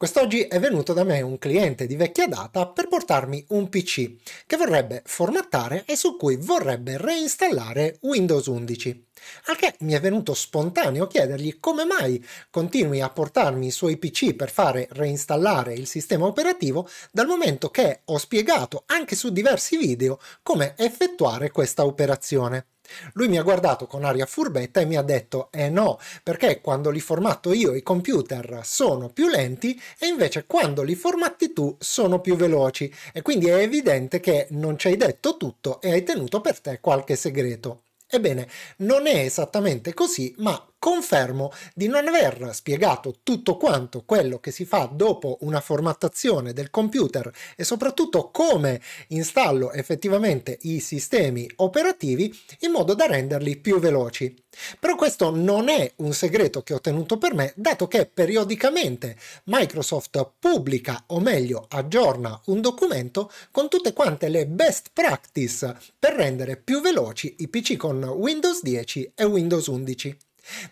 Quest'oggi è venuto da me un cliente di vecchia data per portarmi un PC che vorrebbe formattare e su cui vorrebbe reinstallare Windows 11. Al che mi è venuto spontaneo chiedergli come mai continui a portarmi i suoi PC per fare reinstallare il sistema operativo dal momento che ho spiegato anche su diversi video come effettuare questa operazione. Lui mi ha guardato con aria furbetta e mi ha detto eh no, perché quando li formatto io i computer sono più lenti e invece quando li formatti tu sono più veloci e quindi è evidente che non ci hai detto tutto e hai tenuto per te qualche segreto. Ebbene, non è esattamente così, ma confermo di non aver spiegato tutto quanto quello che si fa dopo una formattazione del computer e soprattutto come installo effettivamente i sistemi operativi in modo da renderli più veloci. Però questo non è un segreto che ho tenuto per me, dato che periodicamente Microsoft pubblica, o meglio aggiorna, un documento con tutte quante le best practice per rendere più veloci i PC con Windows 10 e Windows 11.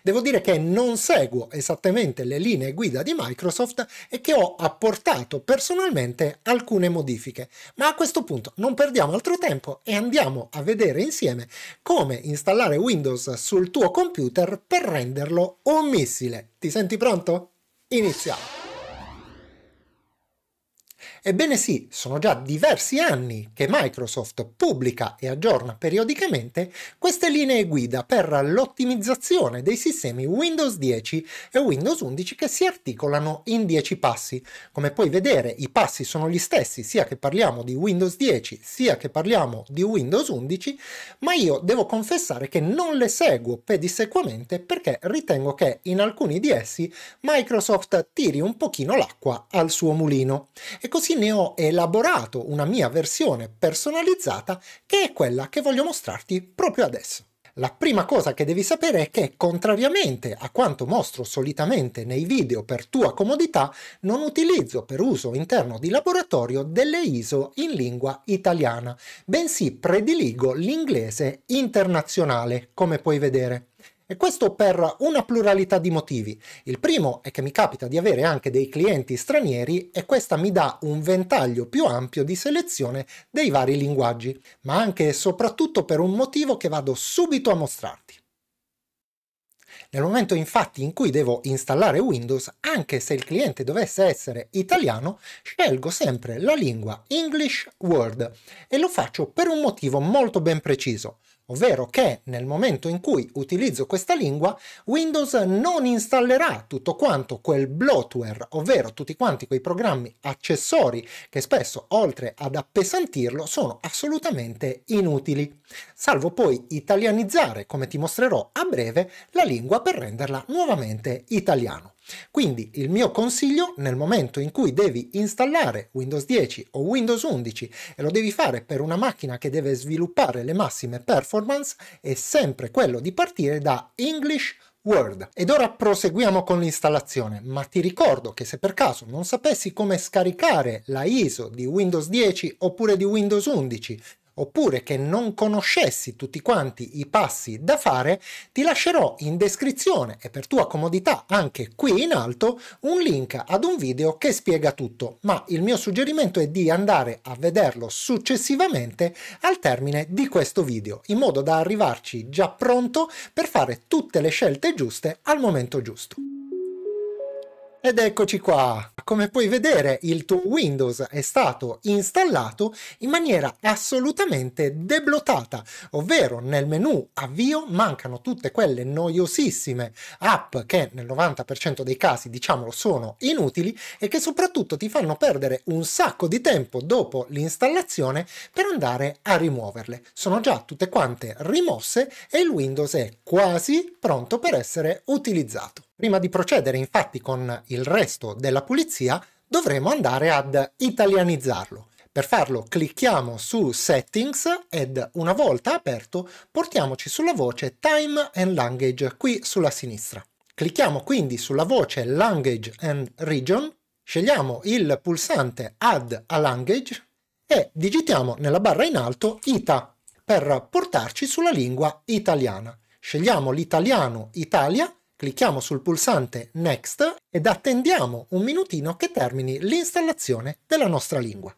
Devo dire che non seguo esattamente le linee guida di Microsoft e che ho apportato personalmente alcune modifiche, ma a questo punto non perdiamo altro tempo e andiamo a vedere insieme come installare Windows sul tuo computer per renderlo un missile. Ti senti pronto? Iniziamo! Ebbene sì, sono già diversi anni che Microsoft pubblica e aggiorna periodicamente queste linee guida per l'ottimizzazione dei sistemi Windows 10 e Windows 11 che si articolano in 10 passi. Come puoi vedere i passi sono gli stessi sia che parliamo di Windows 10 sia che parliamo di Windows 11, ma io devo confessare che non le seguo pedissequamente perché ritengo che in alcuni di essi Microsoft tiri un pochino l'acqua al suo mulino. E così così ne ho elaborato una mia versione personalizzata che è quella che voglio mostrarti proprio adesso. La prima cosa che devi sapere è che, contrariamente a quanto mostro solitamente nei video per tua comodità, non utilizzo per uso interno di laboratorio delle ISO in lingua italiana, bensì prediligo l'inglese internazionale, come puoi vedere. E questo per una pluralità di motivi. Il primo è che mi capita di avere anche dei clienti stranieri e questa mi dà un ventaglio più ampio di selezione dei vari linguaggi, ma anche e soprattutto per un motivo che vado subito a mostrarti. Nel momento infatti in cui devo installare Windows, anche se il cliente dovesse essere italiano, scelgo sempre la lingua English Word e lo faccio per un motivo molto ben preciso ovvero che nel momento in cui utilizzo questa lingua Windows non installerà tutto quanto quel bloatware, ovvero tutti quanti quei programmi accessori che spesso oltre ad appesantirlo sono assolutamente inutili, salvo poi italianizzare, come ti mostrerò a breve, la lingua per renderla nuovamente italiano. Quindi il mio consiglio nel momento in cui devi installare Windows 10 o Windows 11 e lo devi fare per una macchina che deve sviluppare le massime performance è sempre quello di partire da English Word. Ed ora proseguiamo con l'installazione, ma ti ricordo che se per caso non sapessi come scaricare la ISO di Windows 10 oppure di Windows 11 oppure che non conoscessi tutti quanti i passi da fare, ti lascerò in descrizione e per tua comodità anche qui in alto un link ad un video che spiega tutto, ma il mio suggerimento è di andare a vederlo successivamente al termine di questo video, in modo da arrivarci già pronto per fare tutte le scelte giuste al momento giusto. Ed eccoci qua. Come puoi vedere, il tuo Windows è stato installato in maniera assolutamente deblotata, ovvero nel menu avvio mancano tutte quelle noiosissime app che nel 90% dei casi, diciamolo, sono inutili e che soprattutto ti fanno perdere un sacco di tempo dopo l'installazione per andare a rimuoverle. Sono già tutte quante rimosse e il Windows è quasi pronto per essere utilizzato. Prima di procedere infatti con il resto della pulizia dovremo andare ad italianizzarlo. Per farlo clicchiamo su Settings ed una volta aperto portiamoci sulla voce Time and Language qui sulla sinistra. Clicchiamo quindi sulla voce Language and Region, scegliamo il pulsante Add a Language e digitiamo nella barra in alto ITA per portarci sulla lingua italiana. Scegliamo l'italiano Italia Clicchiamo sul pulsante Next ed attendiamo un minutino che termini l'installazione della nostra lingua.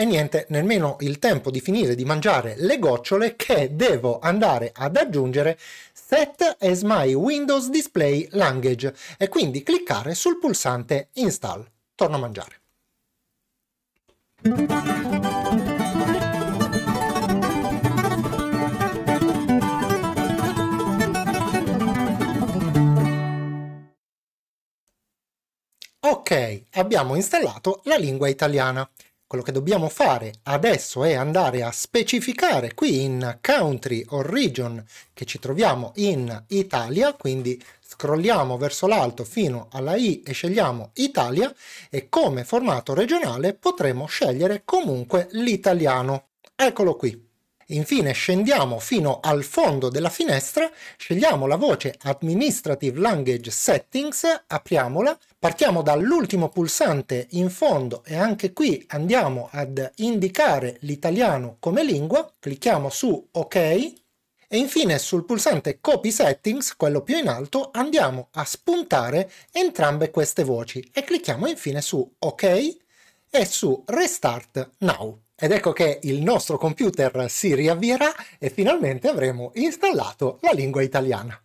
e niente, nemmeno il tempo di finire di mangiare le gocciole che devo andare ad aggiungere set as my Windows Display Language e quindi cliccare sul pulsante install. Torno a mangiare. Ok, abbiamo installato la lingua italiana. Quello che dobbiamo fare adesso è andare a specificare qui in country or region che ci troviamo in Italia, quindi scrolliamo verso l'alto fino alla I e scegliamo Italia e come formato regionale potremo scegliere comunque l'italiano. Eccolo qui. Infine scendiamo fino al fondo della finestra, scegliamo la voce Administrative Language Settings, apriamola, partiamo dall'ultimo pulsante in fondo e anche qui andiamo ad indicare l'italiano come lingua, clicchiamo su OK, e infine sul pulsante Copy Settings, quello più in alto, andiamo a spuntare entrambe queste voci e clicchiamo infine su OK e su Restart Now. Ed ecco che il nostro computer si riavvierà e finalmente avremo installato la lingua italiana.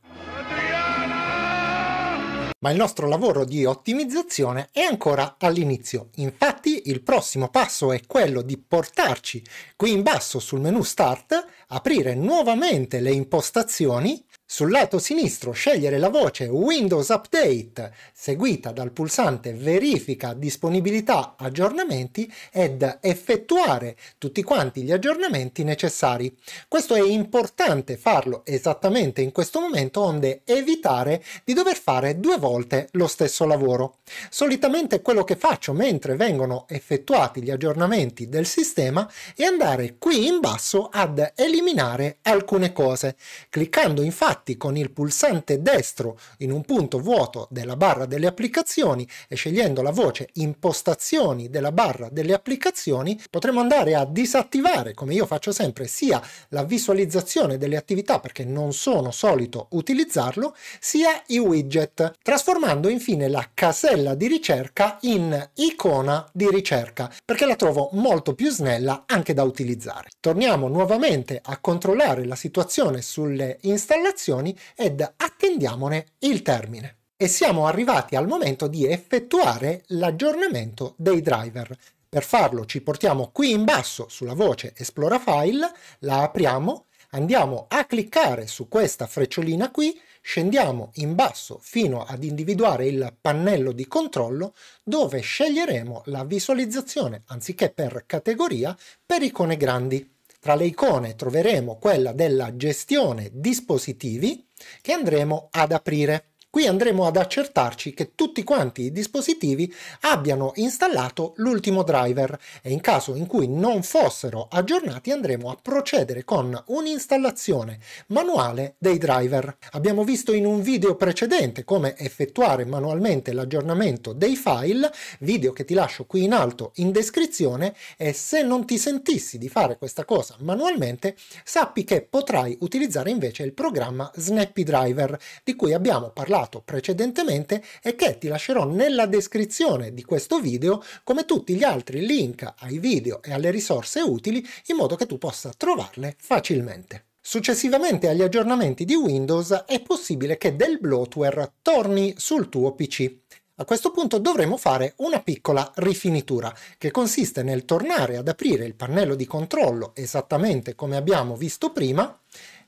Ma il nostro lavoro di ottimizzazione è ancora all'inizio. Infatti il prossimo passo è quello di portarci qui in basso sul menu Start, aprire nuovamente le impostazioni sul lato sinistro scegliere la voce Windows Update, seguita dal pulsante Verifica disponibilità aggiornamenti ed effettuare tutti quanti gli aggiornamenti necessari. Questo è importante farlo esattamente in questo momento onde evitare di dover fare due volte lo stesso lavoro. Solitamente quello che faccio mentre vengono effettuati gli aggiornamenti del sistema è andare qui in basso ad eliminare alcune cose, cliccando infatti Infatti con il pulsante destro in un punto vuoto della barra delle applicazioni e scegliendo la voce impostazioni della barra delle applicazioni potremo andare a disattivare, come io faccio sempre, sia la visualizzazione delle attività perché non sono solito utilizzarlo, sia i widget, trasformando infine la casella di ricerca in icona di ricerca perché la trovo molto più snella anche da utilizzare. Torniamo nuovamente a controllare la situazione sulle installazioni operazioni ed attendiamone il termine. E siamo arrivati al momento di effettuare l'aggiornamento dei driver. Per farlo ci portiamo qui in basso sulla voce Esplora File, la apriamo, andiamo a cliccare su questa frecciolina qui, scendiamo in basso fino ad individuare il pannello di controllo dove sceglieremo la visualizzazione anziché per categoria per icone grandi. Tra le icone troveremo quella della gestione dispositivi che andremo ad aprire. Qui andremo ad accertarci che tutti quanti i dispositivi abbiano installato l'ultimo driver e in caso in cui non fossero aggiornati andremo a procedere con un'installazione manuale dei driver. Abbiamo visto in un video precedente come effettuare manualmente l'aggiornamento dei file, video che ti lascio qui in alto in descrizione e se non ti sentissi di fare questa cosa manualmente sappi che potrai utilizzare invece il programma Snappy Driver di cui abbiamo parlato fatto precedentemente e che ti lascerò nella descrizione di questo video come tutti gli altri link ai video e alle risorse utili in modo che tu possa trovarle facilmente. Successivamente agli aggiornamenti di Windows è possibile che del bloatware torni sul tuo PC. A questo punto dovremo fare una piccola rifinitura, che consiste nel tornare ad aprire il pannello di controllo esattamente come abbiamo visto prima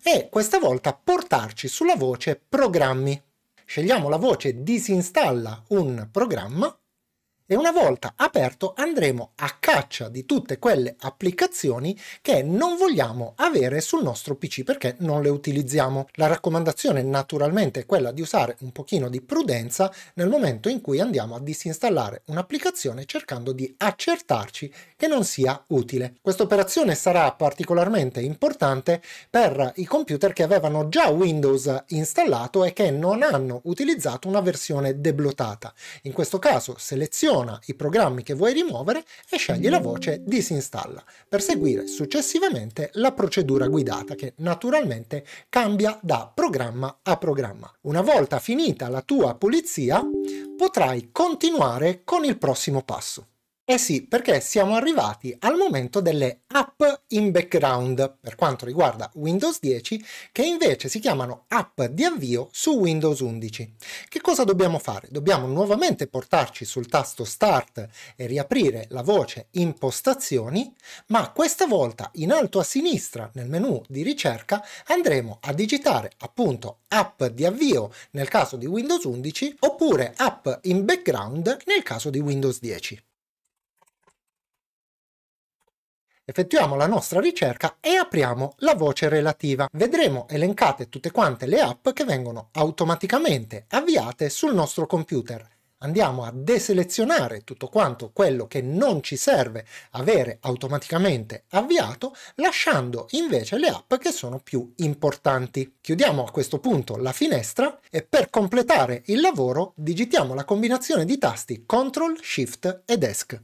e questa volta portarci sulla voce Programmi scegliamo la voce disinstalla un programma e una volta aperto andremo a caccia di tutte quelle applicazioni che non vogliamo avere sul nostro PC perché non le utilizziamo. La raccomandazione naturalmente è quella di usare un pochino di prudenza nel momento in cui andiamo a disinstallare un'applicazione cercando di accertarci che non sia utile. Questa operazione sarà particolarmente importante per i computer che avevano già Windows installato e che non hanno utilizzato una versione deblotata. In questo caso seleziono seleziona i programmi che vuoi rimuovere e scegli la voce disinstalla per seguire successivamente la procedura guidata che naturalmente cambia da programma a programma. Una volta finita la tua pulizia potrai continuare con il prossimo passo. Eh sì, perché siamo arrivati al momento delle app in background per quanto riguarda Windows 10, che invece si chiamano app di avvio su Windows 11. Che cosa dobbiamo fare? Dobbiamo nuovamente portarci sul tasto Start e riaprire la voce Impostazioni, ma questa volta in alto a sinistra nel menu di ricerca andremo a digitare appunto app di avvio nel caso di Windows 11 oppure app in background nel caso di Windows 10. effettuiamo la nostra ricerca e apriamo la voce relativa. Vedremo elencate tutte quante le app che vengono automaticamente avviate sul nostro computer andiamo a deselezionare tutto quanto quello che non ci serve avere automaticamente avviato, lasciando invece le app che sono più importanti. Chiudiamo a questo punto la finestra e per completare il lavoro digitiamo la combinazione di tasti Ctrl, Shift ed ESC.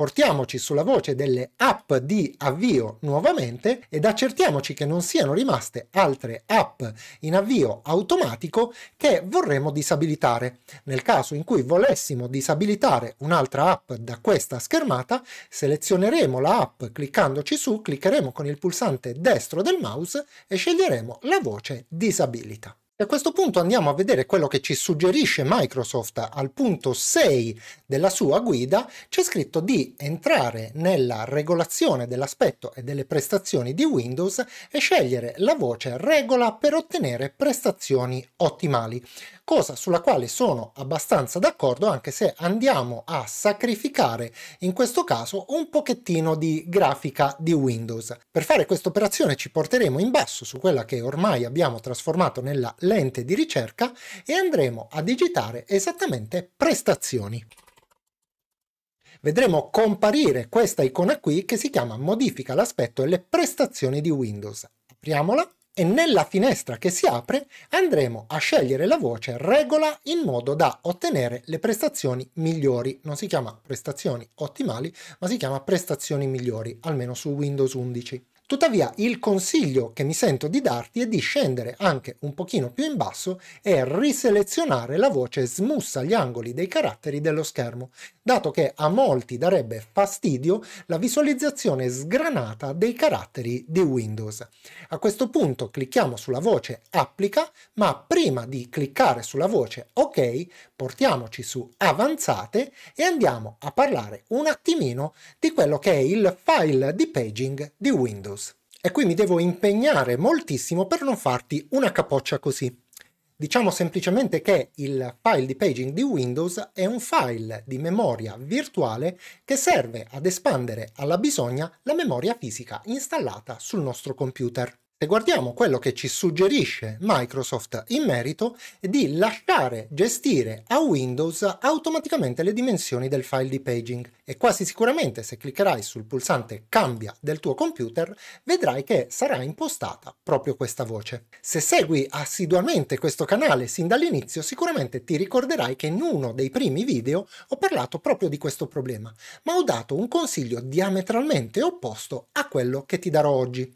Portiamoci sulla voce delle app di avvio nuovamente ed accertiamoci che non siano rimaste altre app in avvio automatico che vorremmo disabilitare. Nel caso in cui volessimo disabilitare un'altra app da questa schermata, selezioneremo la app cliccandoci su, cliccheremo con il pulsante destro del mouse e sceglieremo la voce disabilita. E a questo punto andiamo a vedere quello che ci suggerisce Microsoft al punto 6 della sua guida. C'è scritto di entrare nella regolazione dell'aspetto e delle prestazioni di Windows e scegliere la voce regola per ottenere prestazioni ottimali, cosa sulla quale sono abbastanza d'accordo anche se andiamo a sacrificare in questo caso un pochettino di grafica di Windows. Per fare questa operazione ci porteremo in basso su quella che ormai abbiamo trasformato nella l'ente di ricerca e andremo a digitare esattamente prestazioni. Vedremo comparire questa icona qui che si chiama modifica l'aspetto e le prestazioni di Windows. Apriamola e nella finestra che si apre andremo a scegliere la voce regola in modo da ottenere le prestazioni migliori. Non si chiama prestazioni ottimali, ma si chiama prestazioni migliori, almeno su Windows 11. Tuttavia il consiglio che mi sento di darti è di scendere anche un pochino più in basso e riselezionare la voce smussa agli angoli dei caratteri dello schermo, dato che a molti darebbe fastidio la visualizzazione sgranata dei caratteri di Windows. A questo punto clicchiamo sulla voce applica, ma prima di cliccare sulla voce ok portiamoci su avanzate e andiamo a parlare un attimino di quello che è il file di paging di Windows e qui mi devo impegnare moltissimo per non farti una capoccia così. Diciamo semplicemente che il file di paging di Windows è un file di memoria virtuale che serve ad espandere alla bisogna la memoria fisica installata sul nostro computer. Se guardiamo quello che ci suggerisce Microsoft in merito di lasciare gestire a Windows automaticamente le dimensioni del file di paging e quasi sicuramente se cliccherai sul pulsante cambia del tuo computer vedrai che sarà impostata proprio questa voce. Se segui assiduamente questo canale sin dall'inizio sicuramente ti ricorderai che in uno dei primi video ho parlato proprio di questo problema, ma ho dato un consiglio diametralmente opposto a quello che ti darò oggi.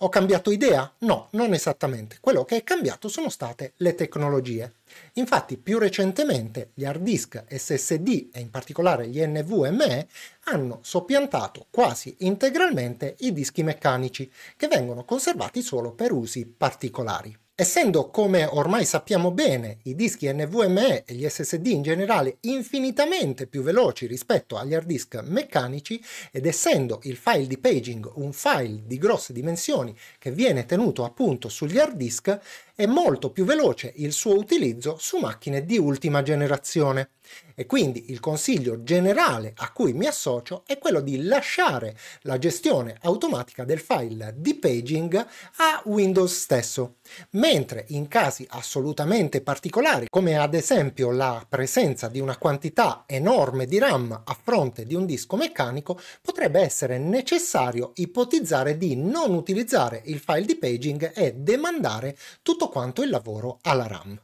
Ho cambiato idea? No, non esattamente. Quello che è cambiato sono state le tecnologie. Infatti più recentemente gli hard disk SSD e in particolare gli NVMe hanno soppiantato quasi integralmente i dischi meccanici che vengono conservati solo per usi particolari. Essendo, come ormai sappiamo bene, i dischi NVMe e gli SSD in generale infinitamente più veloci rispetto agli hard disk meccanici, ed essendo il file di paging un file di grosse dimensioni che viene tenuto appunto sugli hard disk, è molto più veloce il suo utilizzo su macchine di ultima generazione. E quindi il consiglio generale a cui mi associo è quello di lasciare la gestione automatica del file di paging a Windows stesso, mentre in casi assolutamente particolari, come ad esempio la presenza di una quantità enorme di RAM a fronte di un disco meccanico, potrebbe essere necessario ipotizzare di non utilizzare il file di paging e demandare tutto tutto quanto il lavoro alla RAM.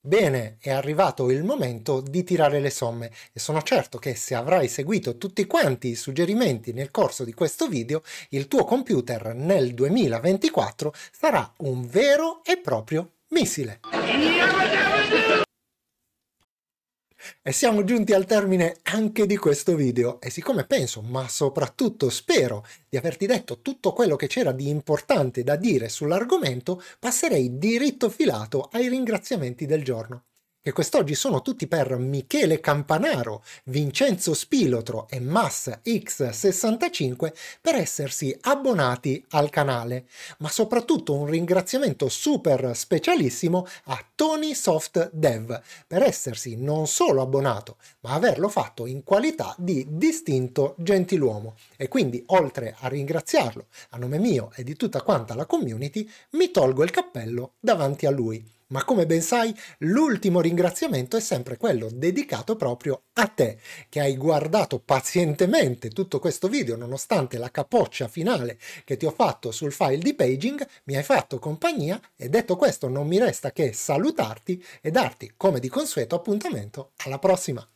Bene, è arrivato il momento di tirare le somme e sono certo che se avrai seguito tutti quanti i suggerimenti nel corso di questo video, il tuo computer nel 2024 sarà un vero e proprio missile. E siamo giunti al termine anche di questo video e siccome penso, ma soprattutto spero, di averti detto tutto quello che c'era di importante da dire sull'argomento, passerei diritto filato ai ringraziamenti del giorno che quest'oggi sono tutti per Michele Campanaro, Vincenzo Spilotro e Massa X65 per essersi abbonati al canale, ma soprattutto un ringraziamento super specialissimo a Tony Soft Dev per essersi non solo abbonato, ma averlo fatto in qualità di distinto gentiluomo. E quindi, oltre a ringraziarlo a nome mio e di tutta quanta la community, mi tolgo il cappello davanti a lui. Ma come ben sai, l'ultimo ringraziamento è sempre quello dedicato proprio a te, che hai guardato pazientemente tutto questo video nonostante la capoccia finale che ti ho fatto sul file di paging, mi hai fatto compagnia e detto questo non mi resta che salutarti e darti, come di consueto, appuntamento alla prossima!